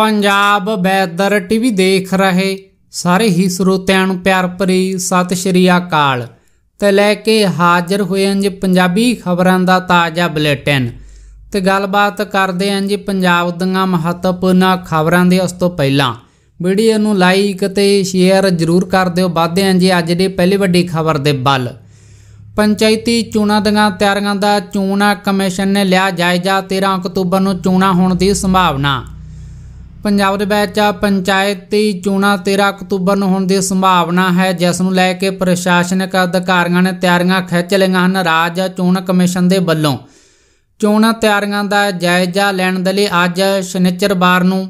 Punjab weather TV ਦੇਖ ਰਹੇ ਸਾਰੇ ਹੀ ਸਰੋਤਿਆਂ ਨੂੰ ਪਿਆਰ ਭਰੀ ਸਤਿ ਸ਼੍ਰੀ ਅਕਾਲ ਤੇ ਲੈ ਕੇ ਹਾਜ਼ਰ ਹੋਏ ਹਾਂ ਜੀ ਪੰਜਾਬੀ ਖਬਰਾਂ ਦਾ ਤਾਜ਼ਾ ਬੁਲੇਟਿਨ ਤੇ ਗੱਲਬਾਤ ਕਰਦੇ ਹਾਂ ਜੀ ਪੰਜਾਬ ਦੀਆਂ ਮਹੱਤਵਪੂਰਨ ਖਬਰਾਂ ਦੇ ਉਸ ਤੋਂ ਪਹਿਲਾਂ ਵੀਡੀਓ ਨੂੰ ਲਾਈਕ ਤੇ ਸ਼ੇਅਰ ਜ਼ਰੂਰ ਕਰ ਦਿਓ ਵਾਧੇ ਹਾਂ ਜੀ ਅੱਜ ਦੀ ਪਹਿਲੀ ਵੱਡੀ ਖਬਰ ਦੇ ਬਲ ਪੰਚਾਇਤੀ ਚੋਣਾਂ ਦੀਆਂ ਤਿਆਰੀਆਂ ਦਾ ਚੋਣਾਂ ਕਮਿਸ਼ਨ ਨੇ ਲਿਆ ਜਾਇਜ਼ਾ 13 ਅਕਤੂਬਰ ਨੂੰ ਚੋਣਾਂ ਹੋਣ ਦੀ ਸੰਭਾਵਨਾ ਪੰਜਾਬ ਦੇ ਵਿੱਚ ਪੰਚਾਇਤੀ ਚੋਣਾਂ 13 ਅਕਤੂਬਰ ਨੂੰ ਹੋਣ ਦੀ ਸੰਭਾਵਨਾ ਹੈ ਜਿਸ ਨੂੰ ਲੈ ਕੇ ਪ੍ਰਸ਼ਾਸਨਿਕ ਅਧਿਕਾਰੀਆਂ ਨੇ ਤਿਆਰੀਆਂ ਖਿੱਚ ਲਈਆਂ ਹਨ ਰਾਜ ਚੋਣ ਕਮਿਸ਼ਨ ਦੇ ਵੱਲੋਂ ਚੋਣਾਂ ਤਿਆਰੀਆਂ ਦਾ ਜਾਇਜ਼ਾ ਲੈਣ ਦੇ ਲਈ ਅੱਜ ਸ਼ਨੀਚਰਵਾਰ ਨੂੰ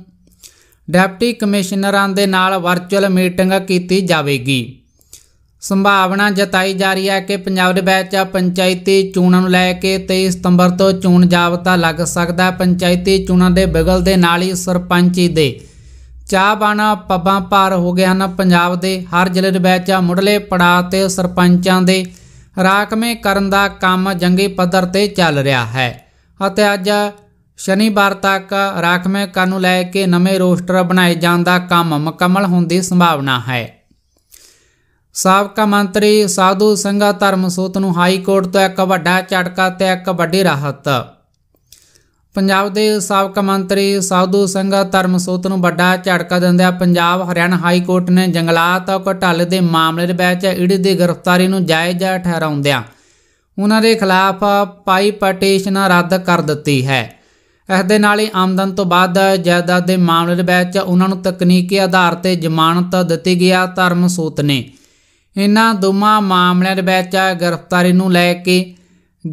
ਡਿਪਟੀ ਕਮਿਸ਼ਨਰਾਂ ਦੇ ਨਾਲ ਵਰਚੁਅਲ ਮੀਟਿੰਗ ਕੀਤੀ ਜਾਵੇਗੀ ਸੰਭਾਵਨਾ ਜਤਾਈ ਜਾ ਰਹੀ ਹੈ ਕਿ ਪੰਜਾਬ ਦੇ ਵਿੱਚ ਪੰਚਾਇਤੀ ਚੋਣਾਂ ਨੂੰ ਲੈ ਕੇ 23 ਸਤੰਬਰ ਤੋਂ ਚੋਣ ਜਾਬਤਾ ਲੱਗ ਸਕਦਾ ਹੈ ਪੰਚਾਇਤੀ ਚੋਣਾਂ ਦੇ ਬਗਲ ਦੇ ਨਾਲ ਹੀ ਸਰਪੰਚੀ ਦੇ ਚਾਹ ਬਾਣਾ ਪੱਬਾਂ ਭਾਰ ਹੋ ਗਏ ਹਨ ਪੰਜਾਬ ਦੇ ਹਰ ਜ਼ਿਲ੍ਹੇ ਦੇ ਵਿੱਚ ਮੁੱਢਲੇ ਪੜਾਅ ਤੇ ਸਰਪੰਚਾਂ ਦੇ ਰਾਖਵੇਂ ਕਰਨ ਦਾ ਕੰਮ ਜੰਗੀ ਪੱਧਰ ਤੇ ਚੱਲ ਰਿਹਾ ਹੈ ਅਤੇ ਅੱਜ ਸ਼ਨੀਵਾਰ ਤੱਕ ਰਾਖਵੇਂ ਕਰਨ ਨੂੰ ਲੈ ਕੇ ਨਵੇਂ ਰੋਸਟਰ ਬਣਾਏ ਜਾਣ ਦਾ ਕੰਮ ਮੁਕੰਮਲ ਹੋਣ ਦੀ ਸੰਭਾਵਨਾ ਹੈ ਸਾਬਕਾ ਮੰਤਰੀ ਸਾਧੂ ਸੰਗਾ ਧਰਮ ਸੋਤ ਨੂੰ ਹਾਈ ਕੋਰਟ ਤੋਂ ਇੱਕ ਵੱਡਾ ਝਟਕਾ ਤੇ ਇੱਕ ਵੱਡੀ ਰਾਹਤ ਪੰਜਾਬ ਦੇ ਸਾਬਕਾ ਮੰਤਰੀ ਸਾਧੂ ਸੰਗਾ ਧਰਮ ਸੋਤ ਨੂੰ ਵੱਡਾ ਝਟਕਾ ਦਿੰਦਿਆਂ ਪੰਜਾਬ ਹਰਿਆਣਾ ਹਾਈ ਕੋਰਟ ਨੇ ਜੰਗਲਾਤ ਘਟਾਲੇ ਦੇ ਮਾਮਲੇ ਦੇ ਵਿੱਚ ਈਡੀ ਦੀ ਗ੍ਰਿਫਤਾਰੀ ਨੂੰ ਜਾਇਜ਼ ਠਹਿਰਾਉਂਦਿਆਂ ਉਹਨਾਂ ਦੇ ਖਿਲਾਫ ਪਾਈ ਪਟੀਸ਼ਨ ਰੱਦ ਕਰ ਦਿੱਤੀ ਹੈ ਇਸ ਦੇ ਨਾਲ ਹੀ ਆਮਦਨ ਤੋਂ ਬਾਅਦ ਜਾਇਦਾਦ ਦੇ ਮਾਮਲੇ ਦੇ ਵਿੱਚ ਉਹਨਾਂ ਨੂੰ ਤਕਨੀਕੀ ਆਧਾਰ ਤੇ ਜ਼ਮਾਨਤ ਦਿੱਤੀ ਗਿਆ ਧਰਮ ਸੋਤ ਨੇ ਇਹਨਾਂ ਦੋਵਾਂ ਮਾਮਲਿਆਂ ਦੇ ਵਿੱਚ ਗ੍ਰਿਫਤਾਰੀ ਨੂੰ ਲੈ ਕੇ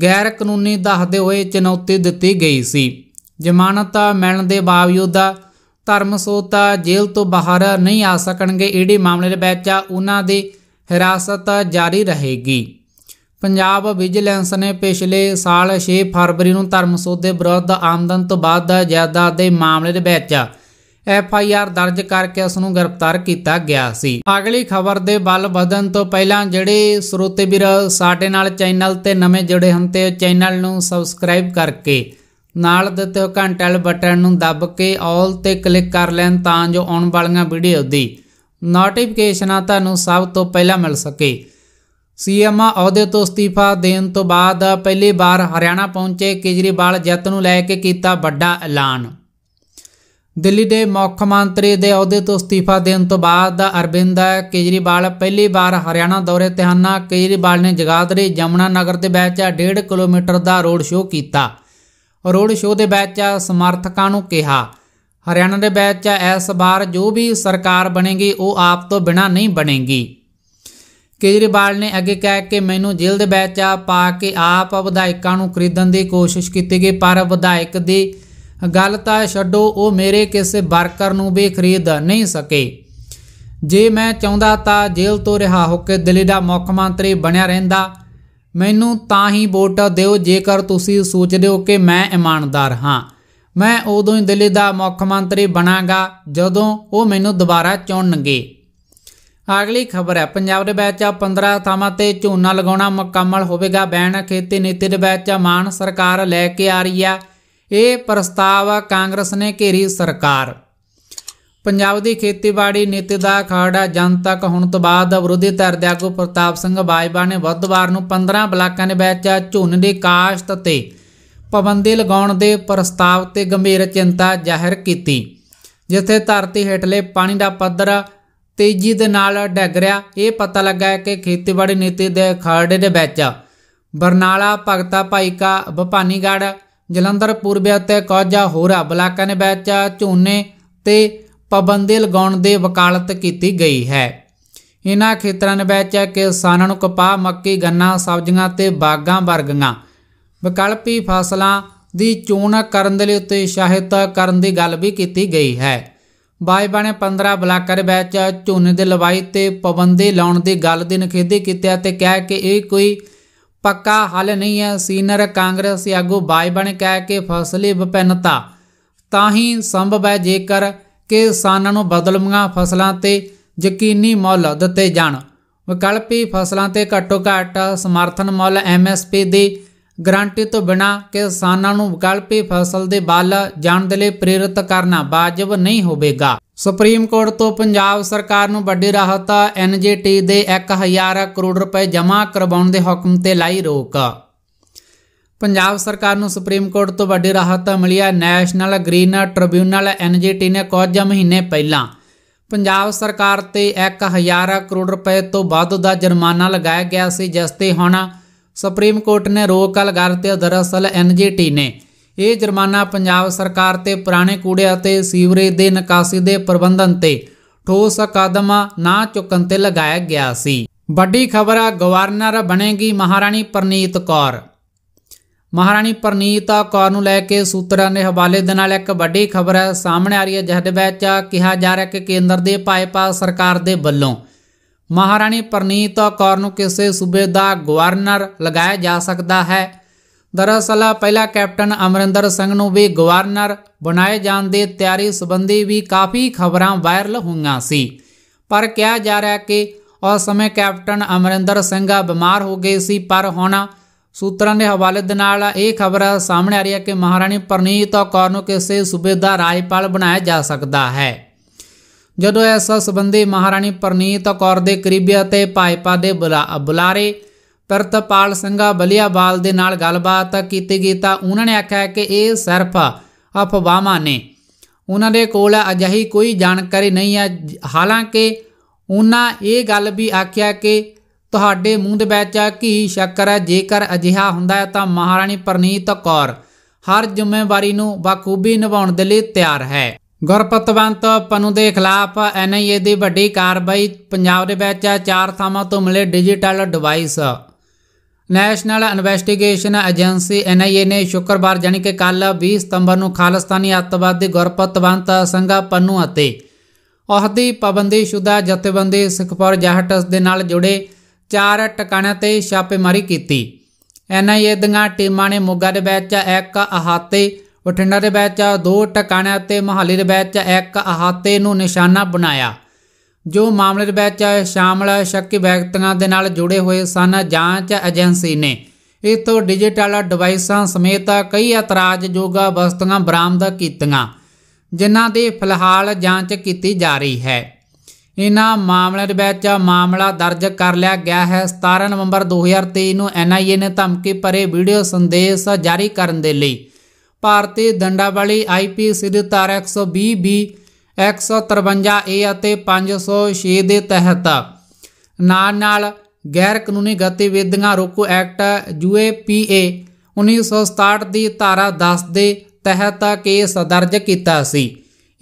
ਗੈਰ ਕਾਨੂੰਨੀ ਦੱਸਦੇ ਹੋਏ ਚੁਣੌਤੀ ਦਿੱਤੀ ਗਈ ਸੀ ਜ਼ਮਾਨਤ ਮਿਲਣ ਦੇ ਬਾਵਜੂਦ ਧਰਮਸੋਤ ਜੇਲ੍ਹ ਤੋਂ ਬਾਹਰ ਨਹੀਂ ਆ ਸਕਣਗੇ ਇਹੜੇ ਮਾਮਲੇ ਦੇ ਵਿੱਚ ਉਹਨਾਂ ਦੀ ਹਿਰਾਸਤ ਜਾਰੀ ਰਹੇਗੀ ਪੰਜਾਬ ਵਿਜੀਲੈਂਸ ਨੇ ਪਿਛਲੇ ਸਾਲ 6 ਫਰਵਰੀ ਨੂੰ ਧਰਮਸੋਤ ਦੇ ਵਿਰੁੱਧ ਆਮਦਨ ਤੋਂ ਬਾਅਦ ਜਾਇਦਾਦ ਦੇ ਮਾਮਲੇ ਦੇ ਵਿੱਚ ਐਫ ਆਈ ਆਰ ਦਰਜ ਕਰਕੇ ਉਸ ਨੂੰ ਗ੍ਰਿਫਤਾਰ ਕੀਤਾ ਗਿਆ ਸੀ ਅਗਲੀ ਖਬਰ ਦੇ ਵੱਲ ਵਧਣ ਤੋਂ ਪਹਿਲਾਂ ਜਿਹੜੇ ਸਰੋਤੇ ਵੀਰ ਸਾਡੇ ਨਾਲ ਚੈਨਲ ਤੇ ਨਵੇਂ ਜੁੜੇ ਹਨ ਤੇ ਚੈਨਲ ਨੂੰ ਸਬਸਕ੍ਰਾਈਬ ਕਰਕੇ ਨਾਲ ਦਿੱਤੇ ਹੋ ਘੰਟੇ ਵਾਲੇ ਬਟਨ ਨੂੰ ਦੱਬ ਕੇ ਆਲ ਤੇ ਕਲਿੱਕ ਕਰ ਲੈਣ ਤਾਂ ਜੋ ਆਉਣ ਵਾਲੀਆਂ ਵੀਡੀਓ ਦੀ ਨੋਟੀਫਿਕੇਸ਼ਨਾਂ ਤੁਹਾਨੂੰ ਸਭ ਤੋਂ ਪਹਿਲਾਂ ਮਿਲ ਸਕੇ ਸੀਐਮ ਅਹੁਦੇ ਤੋਂ ਅਸਤੀਫਾ ਦੇਣ ਤੋਂ ਬਾਅਦ ਪਹਿਲੀ ਵਾਰ ਹਰਿਆਣਾ ਪਹੁੰਚੇ ਕੇਜਰੀਵਾਲ ਜਿੱਤ ਨੂੰ ਲੈ ਕੇ ਕੀਤਾ ਵੱਡਾ ਐਲਾਨ ਦਿੱਲੀ ਦੇ ਮੁੱਖ ਮੰਤਰੀ ਦੇ ਅਹੁਦੇ ਤੋਂ ਅਸਤੀਫਾ ਦੇਣ ਤੋਂ ਬਾਅਦ ਅਰਵਿੰਦ ਕੇਜਰੀਵਾਲ ਪਹਿਲੀ ਵਾਰ ਹਰਿਆਣਾ ਦੌਰੇ ਤੇ ਹਨ ਕੇਜਰੀਵਾਲ ਨੇ ਜਗਾਦਰੀ ਜਮਨਾ ਨਗਰ ਦੇ ਵਿੱਚ 1.5 ਕਿਲੋਮੀਟਰ ਦਾ ਰੋਡ ਸ਼ੋਅ ਕੀਤਾ ਰੋਡ ਸ਼ੋਅ ਦੇ ਵਿੱਚ ਸਮਰਥਕਾਂ ਨੂੰ ਕਿਹਾ ਹਰਿਆਣਾ ਦੇ ਵਿੱਚ ਇਸ ਵਾਰ ਜੋ ਵੀ ਸਰਕਾਰ ਬਣੇਗੀ ਉਹ ਆਪ ਤੋਂ ਬਿਨਾ ਨਹੀਂ ਬਣੇਗੀ ਕੇਜਰੀਵਾਲ ਨੇ ਅੱਗੇ ਕਹਿ ਕੇ ਮੈਨੂੰ ਜੇਲ੍ਹ ਦੇ ਵਿੱਚ ਪਾ ਕੇ ਆਪ ਵਿਧਾਇਕਾਂ ਨੂੰ ਖਰੀਦਣ ਦੀ ਕੋਸ਼ਿਸ਼ ਕੀਤੀ ਗਈ ਪਰ ਵਿਧਾਇਕ ਦੀ ਗੱਲ ਤਾਂ ਛੱਡੋ ਉਹ ਮੇਰੇ ਕਿਸੇ ਵਰਕਰ ਨੂੰ ਵੀ ਖਰੀਦ ਨਹੀਂ ਸਕੇ ਜੇ ਮੈਂ ਚਾਹੁੰਦਾ ਤਾਂ ਜੇਲ੍ਹ ਤੋਂ ਰਿਹਾ ਹੋ ਕੇ ਦਿੱਲੀ ਦਾ ਮੁੱਖ ਮੰਤਰੀ ਬਣਿਆ ਰਹਿੰਦਾ ਮੈਨੂੰ ਤਾਂ ਹੀ ਵੋਟ ਦਿਓ ਜੇਕਰ ਤੁਸੀਂ ਸੋਚਦੇ ਹੋ ਕਿ ਮੈਂ ਇਮਾਨਦਾਰ ਹਾਂ ਮੈਂ ਉਦੋਂ ਹੀ ਦਿੱਲੀ ਦਾ ਮੁੱਖ ਮੰਤਰੀ ਬਣਾਂਗਾ ਜਦੋਂ ਉਹ ਮੈਨੂੰ ਦੁਬਾਰਾ ਚੁਣਨਗੇ ਅਗਲੀ ਖਬਰ ਹੈ ਪੰਜਾਬ ਦੇ ਵਿੱਚ 15 ਥਾਵਾਂ ਤੇ ਝੋਨਾ ਲਗਾਉਣਾ ਮੁਕੰਮਲ ਹੋਵੇਗਾ ਬੈਣ ਖੇਤੀ ਨੀਤੀ ਦੇ ਵਿੱਚ ਮਾਨ ਸਰਕਾਰ ਲੈ ਕੇ ਆ ਰਹੀ ਹੈ ਇਹ ਪ੍ਰਸਤਾਵ ਕਾਂਗਰਸ ਨੇ ਘੇਰੀ ਸਰਕਾਰ ਪੰਜਾਬ ਦੀ ਖੇਤੀਬਾੜੀ ਨੀਤੀ ਦਾ ਖਾੜਾ ਜਨਤਕ ਹੁਣ ਤੋਂ ਬਾਅਦ ਵਿਰੋਧੀ ਧਿਰ ਦੇ ਆਗੂ ਪ੍ਰਤਾਪ ਸਿੰਘ ਬਾਜਵਾ ਨੇ ਬੁੱਧਵਾਰ ਨੂੰ 15 ਬਲਾਕਾਂ ਦੇ ਵਿੱਚ ਝੋਨੇ ਦੀ ਕਾਸ਼ਤ ਤੇ ਪਾਬੰਦੀ ਲਗਾਉਣ ਦੇ ਪ੍ਰਸਤਾਵ ਤੇ ਗੰਭੀਰ ਚਿੰਤਾ ਜ਼ਾਹਿਰ ਕੀਤੀ ਜਿੱਥੇ ਧਰਤੀ ਹੇਠਲੇ ਪਾਣੀ ਦਾ ਪੱਧਰ ਤੇਜ਼ੀ ਦੇ ਨਾਲ ਡਿੱਗ ਰਿਹਾ ਇਹ ਪਤਾ ਲੱਗਾ ਹੈ ਕਿ ਖੇਤੀਬਾੜੀ ਨੀਤੀ ਦੇ ਖਾੜੇ ਦੇ ਵਿੱਚ ਬਰਨਾਲਾ ਭਗਤਾ ਭਾਈਕਾ ਭਪਾਨੀਗੜ੍ਹ ਜਲੰਧਰ ਪੂਰਬੇ ਅਤੇ ਕੋਜਾ ਹੋਰਾ ਬਲਾਕਾਂ ਦੇ ਵਿੱਚ ਝੋਨੇ ਤੇ ਪਾਬੰਦੀ ਲਗਾਉਣ ਦੇ ਵਕਾਲਤ ਕੀਤੀ ਗਈ ਹੈ ਇਹਨਾਂ ਖੇਤਰਾਂ ਵਿੱਚ ਕਿਸਾਨਾਂ ਨੂੰ ਕਪਾਹ ਮੱਕੀ ਗੰਨਾ ਸਬਜ਼ੀਆਂ ਤੇ ਬਾਗਾਂ ਵਰਗੀਆਂ ਵਿਕਲਪੀ ਫਸਲਾਂ ਦੀ ਚੋਣ ਕਰਨ ਦੇ ਲਈ ਉਤਸ਼ਾਹਿਤ ਕਰਨ ਦੀ ਗੱਲ ਵੀ ਕੀਤੀ ਗਈ ਹੈ ਬਾਜਵਾ ਨੇ 15 ਬਲਾਕਾਂ ਵਿੱਚ ਝੋਨੇ ਦੇ ਲਵਾਈ ਤੇ ਪਾਬੰਦੀ ਲਾਉਣ ਦੀ ਗੱਲ ਦਿਨ ਨਿਖੇਧੀ ਕੀਤੀ ਅਤੇ ਕਿਹਾ ਕਿ ਇਹ ਕੋਈ ਪੱਕਾ ਹੱਲ ਨਹੀਂ ਹੈ ਸੀਨੀਅਰ ਕਾਂਗਰਸ ਆਗੂ ਬਾਈ ਬਣ ਕਹਿ ਕੇ ਫਸਲੀ ਵਿਭਿੰਨਤਾ ਤਾਂ ਹੀ ਸੰਭਵ ਹੈ ਜੇਕਰ ਕਿਸਾਨਾਂ ਨੂੰ ਬਦਲਵੀਆਂ ਫਸਲਾਂ ਤੇ ਯਕੀਨੀ ਮੁੱਲ ਦਿੱਤੇ ਜਾਣ ਵਿਕਲਪੀ ਫਸਲਾਂ ਤੇ ਘੱਟੋ ਘੱਟ ਸਮਰਥਨ ਮੁੱਲ ਐਮਐਸਪੀ ਦੀ ਗਰੰਟੀ ਤੋਂ ਬਿਨਾ ਕਿਸਾਨਾਂ ਨੂੰ ਵਿਕਲਪੀ ਫਸਲ ਦੇ ਵੱਲ ਜਾਣ ਦੇ ਲਈ ਪ੍ਰੇਰਿਤ ਕਰਨਾ ਵਾਜਬ ਨਹੀਂ ਹੋਵੇਗਾ ਸੁਪਰੀਮ ਕੋਰਟ ਤੋਂ ਪੰਜਾਬ ਸਰਕਾਰ ਨੂੰ ਵੱਡੀ ਰਾਹਤ ਐਨਜੀਟੀ ਦੇ 1000 ਕਰੋੜ ਰੁਪਏ ਜਮ੍ਹਾਂ ਕਰਵਾਉਣ ਦੇ ਹੁਕਮ ਤੇ ਲਾਈ ਰੋਕ ਪੰਜਾਬ ਸਰਕਾਰ ਨੂੰ ਸੁਪਰੀਮ ਕੋਰਟ ਤੋਂ ਵੱਡੀ ਰਾਹਤ ਮਿਲੀ ਹੈ ਨੈਸ਼ਨਲ ਗ੍ਰੀਨ ਟ੍ਰਿਬਿਊਨਲ ਐਨਜੀਟੀ ਨੇ ਕੁਝ ਮਹੀਨੇ ਪਹਿਲਾਂ ਪੰਜਾਬ ਸਰਕਾਰ ਤੇ 1000 ਕਰੋੜ ਰੁਪਏ ਤੋਂ ਵੱਧ ਦਾ ਜੁਰਮਾਨਾ ਲਗਾਇਆ ਗਿਆ ਸੀ ਜਿਸ ਤੇ ਹੁਣ ਸੁਪਰੀਮ ਕੋਰਟ ਨੇ ਰੋਕ ਲਗਾ ਦਿੱਤੀ ਦਰਅਸਲ ਐਨਜੀਟੀ ਨੇ ਇਹ ਜੁਰਮਾਨਾ ਪੰਜਾਬ ਸਰਕਾਰ ਤੇ ਪੁਰਾਣੇ ਕੂੜੇ ਅਤੇ ਸੀਵਰੇਜ ਦੇ ਨਿਕਾਸੀ ਦੇ ਪ੍ਰਬੰਧਨ ਤੇ ਠੋਸ ਕਦਮ ਨਾ ਚੁੱਕਣ ਤੇ ਲਗਾਇਆ ਗਿਆ ਸੀ ਵੱਡੀ ਖਬਰ ਆ ਗਵਰਨਰ ਬਣੇਗੀ ਮਹਾਰਾਣੀ ਪਰਨੀਤ ਕੌਰ ਮਹਾਰਾਣੀ ਪਰਨੀਤ ਕੌਰ ਨੂੰ ਲੈ ਕੇ ਸੂਤਰਾਂ ਦੇ ਹਵਾਲੇ ਦੇ ਨਾਲ ਇੱਕ ਵੱਡੀ ਖਬਰ ਸਾਹਮਣੇ ਆ ਰਹੀ ਹੈ ਜਿਹਦੇ ਵਿੱਚ ਕਿਹਾ ਜਾ ਰਿਹਾ ਕਿ ਕੇਂਦਰ ਦੇ ਭਾਜਪਾ ਸਰਕਾਰ ਦੇ ਵੱਲੋਂ ਮਹਾਰਾਣੀ ਪਰਨੀਤ ਕੌਰ ਨੂੰ ਕਿਸੇ ਸੂਬੇ ਦਾ ਗਵਰਨਰ ਲਗਾਇਆ ਜਾ ਸਕਦਾ ਹੈ ਦਰਅਸਲ ਪਹਿਲਾ ਕੈਪਟਨ ਅਮਰਿੰਦਰ ਸਿੰਘ ਨੂੰ ਵੀ ਗਵਰਨਰ ਬਣਾਏ ਜਾਣ ਦੀ ਤਿਆਰੀ ਸੰਬੰਧੀ ਵੀ ਕਾਫੀ ਖਬਰਾਂ ਵਾਇਰਲ ਹੋਈਆਂ ਸੀ ਪਰ ਕਿਹਾ ਜਾ ਰਿਹਾ ਕਿ ਉਸ ਸਮੇਂ ਕੈਪਟਨ ਅਮਰਿੰਦਰ ਸਿੰਘ ਬਿਮਾਰ ਹੋ ਗਏ ਸੀ ਪਰ ਹੁਣ ਸੂਤਰਾਂ ਦੇ ਹਵਾਲੇ ਦੇ ਨਾਲ ਇਹ ਖਬਰ ਸਾਹਮਣੇ ਆ ਰਹੀ ਹੈ ਕਿ ਮਹਾਰਾਣੀ ਪ੍ਰਨੀਤ ਕੌਰ ਨੂੰ ਕਿਸੇ ਸੂਬੇ ਦਾ ਰਾਜਪਾਲ ਬਣਾਇਆ ਜਾ ਸਕਦਾ ਹੈ ਜਦੋਂ ਐਸਾ ਸੰਬੰਧੀ ਮਹਾਰਾਣੀ ਪ੍ਰਨੀਤ ਕੌਰ ਦੇ ਕਰੀਬੀ ਅਤੇ ਭਾਜਪਾ ਦੇ ਬੁਲਾਰੇ ਤਰਤਪਾਲ ਸਿੰਘਾ ਬਲਿਆਵਾਲ ਦੇ ਨਾਲ ਗੱਲਬਾਤ ਕੀਤੀ ਗਈ ਤਾਂ ਉਹਨਾਂ ਨੇ ਆਖਿਆ ਕਿ ਇਹ ਸਿਰਫ ਅਫਵਾਹਾਂ ਨੇ ਉਹਨਾਂ ਦੇ ਕੋਲ ਅਜਿਹੀ ਕੋਈ ਜਾਣਕਾਰੀ ਨਹੀਂ ਹੈ ਹਾਲਾਂਕਿ ਉਹਨਾਂ ਇਹ ਗੱਲ ਵੀ ਆਖਿਆ ਕਿ ਤੁਹਾਡੇ ਮੂੰਹ ਦੇ ਵਿੱਚ ਕੀ ਸ਼ੱਕਰ ਹੈ ਜੇਕਰ ਅਜਿਹਾ ਹੁੰਦਾ ਹੈ ਤਾਂ ਮਹਾਰਾਣੀ ਪ੍ਰਨੀਤ ਕੌਰ ਹਰ ਜ਼ਿੰਮੇਵਾਰੀ ਨੂੰ ਬਾਖੂਬੀ ਨਿਭਾਉਣ ਦੇ ਲਈ ਤਿਆਰ ਹੈ ਗੁਰਪਤਵੰਤ ਪਨੂ ਦੇ ਖਿਲਾਫ ਐਨਆਈਏ ਦੀ ਵੱਡੀ ਕਾਰਵਾਈ ਪੰਜਾਬ ਦੇ ਵਿੱਚ ਚਾਰ ਥਾਵਾਂ ਤੋਂ ਮਿਲੇ digital device National Investigation Agency NIA ਨੇ ਸ਼ੁੱਕਰਵਾਰ ਜਾਨੀ ਕਿ ਕੱਲ 20 ਸਤੰਬਰ ਨੂੰ ਖਾਲਸਤਾਨੀ ਅੱਤਵਾਦੀ ਗੁਰਪਤਵੰਤ ਸੰਘਾ ਪੰਨੂ ਅਤੇ ਉਹਦੀ ਸ਼ੁਦਾ ਜਥੇਬੰਦੀ ਸਿੱਖਪੁਰ ਜਹਟਸ ਦੇ ਨਾਲ ਜੁੜੇ ਚਾਰ ਟਿਕਾਣਿਆਂ ਤੇ ਛਾਪੇਮਾਰੀ ਕੀਤੀ ਐਨਆਈਏ ਦੀਆਂ ਟੀਮਾਂ ਨੇ ਮੋਗਾ ਦੇ ਵਿੱਚ ਇੱਕ ਅਹਾਤੇ ਬਠਿੰਡਾ ਦੇ ਵਿੱਚ ਦੋ ਟਿਕਾਣਿਆਂ ਤੇ ਮਹਾਲੀ ਦੇ ਵਿੱਚ ਇੱਕ ਅਹਾਤੇ ਨੂੰ ਨਿਸ਼ਾਨਾ ਬਣਾਇਆ ਜੋ ਮਾਮਲੇ ਦੇ ਵਿੱਚ ਸ਼ਾਮਲ ਸ਼ੱਕੀ ਵਿਅਕਤੀਆਂ ਦੇ ਨਾਲ ਜੁੜੇ ਹੋਏ ਸਨ ਜਾਂਚ ਏਜੰਸੀ ਨੇ ਇਥੋਂ ਤੋਂ ਡਿਜੀਟਲ ਡਿਵਾਈਸਾਂ ਸਮੇਤ ਕਈ ਇਤਰਾਜ਼ਯੋਗ ਵਸਤੂਆਂ ਬਰਾਮਦ ਕੀਤੀਆਂ ਜਿਨ੍ਹਾਂ ਦੀ ਫਿਲਹਾਲ ਜਾਂਚ ਕੀਤੀ ਜਾ ਰਹੀ ਹੈ ਇਹਨਾਂ ਮਾਮਲੇ ਦੇ ਵਿੱਚ ਮਾਮਲਾ ਦਰਜ ਕਰ ਲਿਆ ਗਿਆ ਹੈ 17 ਨਵੰਬਰ 2023 ਨੂੰ ਐਨਆਈਏ ਨੇ ਧਮਕੀ ਭਰੇ ਵੀਡੀਓ ਸੰਦੇਸ਼ ਜਾਰੀ ਕਰਨ ਦੇ ਲਈ ਭਾਰਤੀ ਦੰਡਾਵਲੀ ਆਈਪੀਸੀ ਦੇ 120 ਬੀ 153 ਏ ਅਤੇ 506 ਦੇ ਤਹਿਤ ਨਾਲ ਨਾਲ ਗੈਰ ਕਾਨੂੰਨੀ ਗਤੀਵਿਧੀਆਂ ਰੋਕੂ ਐਕਟ ਯੂਏਪੀਏ 1967 ਦੀ ਧਾਰਾ 10 ਦੇ ਤਹਿਤ ਕੇਸ ਦਰਜ ਕੀਤਾ ਸੀ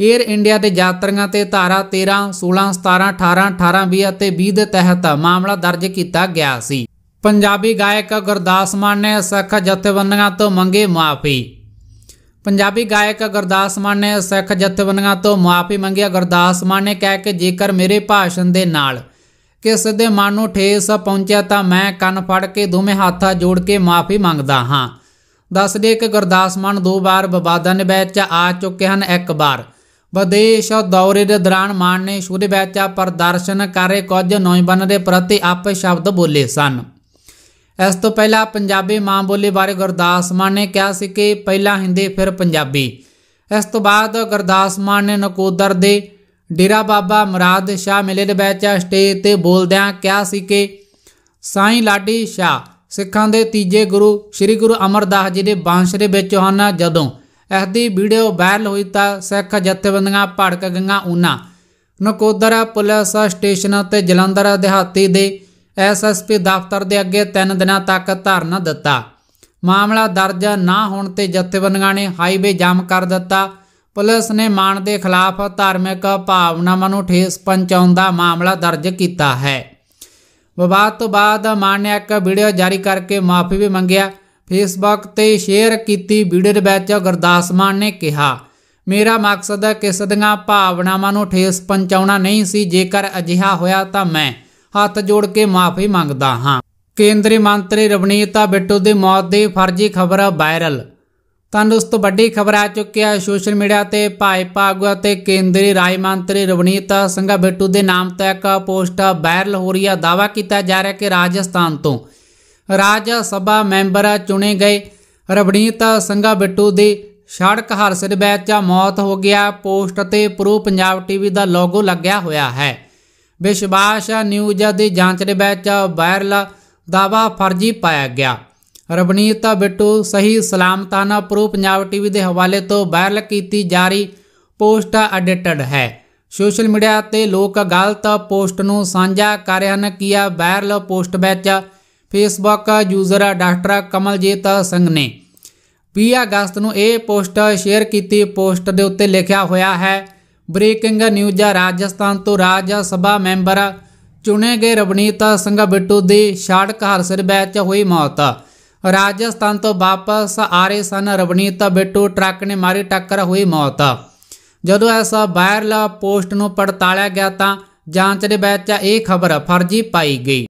에ਅਰ ਇੰਡੀਆ ਦੇ ਯਾਤਰੀਆਂ ਤੇ ਧਾਰਾ 13 16 17 18 18 20 ਅਤੇ 20 ਦੇ ਤਹਿਤ ਮਾਮਲਾ ਦਰਜ ਕੀਤਾ ਗਿਆ ਸੀ ਪੰਜਾਬੀ ਗਾਇਕ ਗੁਰਦਾਸ ਮਾਨ ਨੇ ਸਖ ਜਥੇਬੰਦੀਆਂ ਤੋਂ ਮੰਗੇ ਮਾਫੀ ਪੰਜਾਬੀ ਗਾਇਕ ਗੁਰਦਾਸ ਮਾਨ ਨੇ ਸਿੱਖ ਜਥੇਬੰਦੀਆਂ ਤੋਂ ਮਾਫੀ ਮੰਗੀ ਗੁਰਦਾਸ ਮਾਨ ਨੇ ਕਹਿ ਕੇ ਜੇਕਰ ਮੇਰੇ ਭਾਸ਼ਣ ਦੇ ਨਾਲ ਕਿਸੇ ਦੇ ਮਨ ਨੂੰ ਠੇਸ ਪਹੁੰਚਿਆ ਤਾਂ ਮੈਂ ਕੰਨ ਫੜ ਕੇ ਦੋਵੇਂ ਹੱਥਾਂ ਜੋੜ ਕੇ ਮਾਫੀ ਮੰਗਦਾ ਹਾਂ ਦੱਸ ਦੇ ਕਿ ਗੁਰਦਾਸ ਮਾਨ ਦੋ ਵਾਰ ਵਿਵਾਦਾਂ ਵਿੱਚ ਆ ਚੁੱਕੇ ਹਨ ਇੱਕ ਵਾਰ ਵਿਦੇਸ਼ ਦੌਰੇ ਦੇ ਦੌਰਾਨ ਮਾਨ ਨੇ ਸ਼ੁਰੂ ਵਿੱਚ ਪ੍ਰਦਰਸ਼ਨ ਕਰੇ ਕੁਝ ਨੌਜਵਾਨਾਂ ਦੇ ਪ੍ਰਤੀ ਆਪੇ ਸ਼ਬਦ ਬੋਲੇ ਸਨ ਇਸ ਤੋਂ ਪਹਿਲਾਂ ਪੰਜਾਬੀ ਮਾਂ ਬੋਲੀ ਬਾਰੇ ਗੁਰਦਾਸ ਮਾਨ ਨੇ ਕਿਹਾ ਸੀ ਕਿ ਪਹਿਲਾਂ ਹਿੰਦੀ ਫਿਰ ਪੰਜਾਬੀ ਇਸ ਤੋਂ ਬਾਅਦ ਗੁਰਦਾਸ ਮਾਨ ਨੇ ਨਕੋਦਰ ਦੇ ਡੇਰਾ ਬਾਬਾ ਮਰਾਦ ਸ਼ਾਹ ਮੇਲੇ ਦੇ ਵਿੱਚ ਸਟੇਜ ਤੇ ਬੋਲਦਿਆਂ ਕਿਹਾ ਸੀ ਕਿ ਸਾਈਂ ਲਾਡੀ ਸ਼ਾਹ ਸਿੱਖਾਂ ਦੇ ਤੀਜੇ ਗੁਰੂ ਸ੍ਰੀ ਗੁਰੂ ਅਮਰਦਾਸ ਜੀ ਦੇ ਵੰਸ਼ ਦੇ ਵਿੱਚ ਹਨ ਜਦੋਂ ਇਸ ਦੀ ਵੀਡੀਓ ਵਾਇਰਲ ਹੋਈ ਤਾਂ ਸਿੱਖ ਜਥੇਬੰਦੀਆਂ ਭੜਕ ਗਈਆਂ ਉਹਨਾਂ ਨਕੋਦਰ ਪੁਲਿਸ ਸਟੇਸ਼ਨ ਅਤੇ ਜਲੰਧਰ ਦਿਹਾਤੀ ਦੇ ਐਸਐਸਪੀ ਦਫ਼ਤਰ ਦੇ ਅੱਗੇ 3 ਦਿਨਾਂ ਤੱਕ ਧਰਨਾ ਦਿੱਤਾ ਮਾਮਲਾ ਦਰਜ ਨਾ ਹੋਣ ਤੇ ਜਥੇਬੰਦੀਆਂ ਨੇ ਹਾਈਵੇ ਜਾਮ ਕਰ ਦਿੱਤਾ ਪੁਲਿਸ ਨੇ ਮਾਨ ਦੇ ਖਿਲਾਫ ਧਾਰਮਿਕ ਭਾਵਨਾਵਾਂ ਨੂੰ ਠੇਸ ਪਹੁੰਚਾਉਂਦਾ ਮਾਮਲਾ ਦਰਜ ਕੀਤਾ ਹੈ ਵਿਵਾਦ ਤੋਂ ਬਾਅਦ ਮਾਨ ਨੇ ਇੱਕ ਵੀਡੀਓ ਜਾਰੀ ਕਰਕੇ ਮਾਫੀ ਵੀ ਮੰਗਿਆ ਫੇਸਬੁੱਕ ਤੇ ਸ਼ੇਅਰ ਕੀਤੀ ਵੀਡੀਓ ਦੇ ਵਿੱਚ ਗੁਰਦਾਸ ਮਾਨ ਨੇ ਕਿਹਾ ਮੇਰਾ ਮਕਸਦ ਕਿਸੇ ਦੀਆਂ ਭਾਵਨਾਵਾਂ ਨੂੰ ਠੇਸ ਪਹੁੰਚਾਉਣਾ ਨਹੀਂ ਸੀ ਜੇਕਰ ਅਜਿਹਾ ਹੋਇਆ ਤਾਂ ਮੈਂ ਹੱਥ ਜੋੜ ਕੇ ਮਾਫੀ ਮੰਗਦਾ ਹਾਂ ਕੇਂਦਰੀ ਮੰਤਰੀ ਰਵਨੀਤਾ ਬਿੱਟੂ ਦੀ ਮੌਤ ਦੀ ਫਰਜ਼ੀ ਖਬਰ ਵਾਇਰਲ ਤਾਂ ਤੰਦਰੁਸਤ ਵੱਡੀ ਖਬਰ ਆ ਚੁੱਕੀ ਹੈ ਸੋਸ਼ਲ ਮੀਡੀਆ ਤੇ ਭਾਜਪਾ ਆਗੂ ਅਤੇ ਕੇਂਦਰੀ ਰਾਜ ਮੰਤਰੀ ਰਵਨੀਤਾ ਸੰਘਾ ਬਿੱਟੂ ਦੇ ਨਾਮ ਤੇ ਇੱਕ ਪੋਸਟ ਵਾਇਰਲ ਹੋ ਰਹੀ ਹੈ ਦਾਵਾ ਕੀਤਾ ਜਾ ਰਿਹਾ ਕਿ ਰਾਜਸਥਾਨ ਤੋਂ ਰਾਜ ਸਭਾ ਮੈਂਬਰ ਚੁਣੇ ਗਏ ਰਵਨੀਤਾ ਸੰਘਾ ਬਿੱਟੂ ਦੀ ਸੜਕ ਹਾਦਸੇ ਵਿੱਚ ਮੌਤ ਹੋ ਗਿਆ ਪੋਸਟ ਤੇ ਪ੍ਰੋ ਪੰਜਾਬ ਟੀਵੀ ਦਾ ਲੋਗੋ ਲੱਗਿਆ ਹੋਇਆ ਹੈ ਵਿਸ਼ਵਾਸ ਨਿਊਜ਼ ਦੀ ਜਾਂਚ ਦੇ ਵਿੱਚ ਵਾਇਰਲ ਦਾਵਾ ਫਰਜ਼ੀ ਪਾਇਆ ਗਿਆ ਰਵਨੀਤ ਬਿੱਟੂ ਸਹੀ ਸਲਾਮਤਾਨਾ ਪ੍ਰੋ ਪੰਜਾਬ ਟੀਵੀ ਦੇ ਹਵਾਲੇ ਤੋਂ ਵਾਇਰਲ ਕੀਤੀ ਜਾ ਰਹੀ ਪੋਸਟ ਐਡਿਟਡ ਹੈ ਸੋਸ਼ਲ ਮੀਡੀਆ ਤੇ ਲੋਕ ਗਲਤ ਪੋਸਟ ਨੂੰ ਸਾਂਝਾ ਕਰ ਰਹੇ ਹਨ ਕੀਆ ਵਾਇਰਲ ਪੋਸਟ ਵਿੱਚ Facebook user doctor Kamaljit Singh ਨੇ 20 ਅਗਸਤ ਨੂੰ ਇਹ ਪੋਸਟ ਸ਼ੇਅਰ ਕੀਤੀ ਪੋਸਟ ਦੇ ਉੱਤੇ ਲਿਖਿਆ ਹੋਇਆ ਹੈ ਬ੍ਰੇਕਿੰਗ ਨਿਊਜ਼ ਰਾਜਸਥਾਨ ਤੋਂ ਰਾਜ ਸਭਾ ਮੈਂਬਰ ਚੁਣੇ ਗਏ ਰਵਨੀਤਾ ਸਿੰਘ ਬਿੱਟੂ ਦੀ ਸੜਕ ਹਾਦਸੇ ਵਿੱਚ ਹੋਈ ਮੌਤ ਰਾਜਸਥਾਨ ਤੋਂ ਵਾਪਸ ਆ ਰਹੇ ਸਨ ਰਵਨੀਤਾ ਬਿੱਟੂ ਟਰੱਕ ਨੇ ਮਾਰੀ ਟੱਕਰ ਹੋਈ ਮੌਤ ਜਦੋਂ ਐਸਾ ਵਾਇਰਲ ਪੋਸਟ ਨੂੰ ਪੜਤਾਲਿਆ ਗਿਆ ਤਾਂ ਜਾਂਚ ਦੇ ਵਿੱਚ ਇਹ ਖਬਰ ਫਰਜੀ ਪਾਈ ਗਈ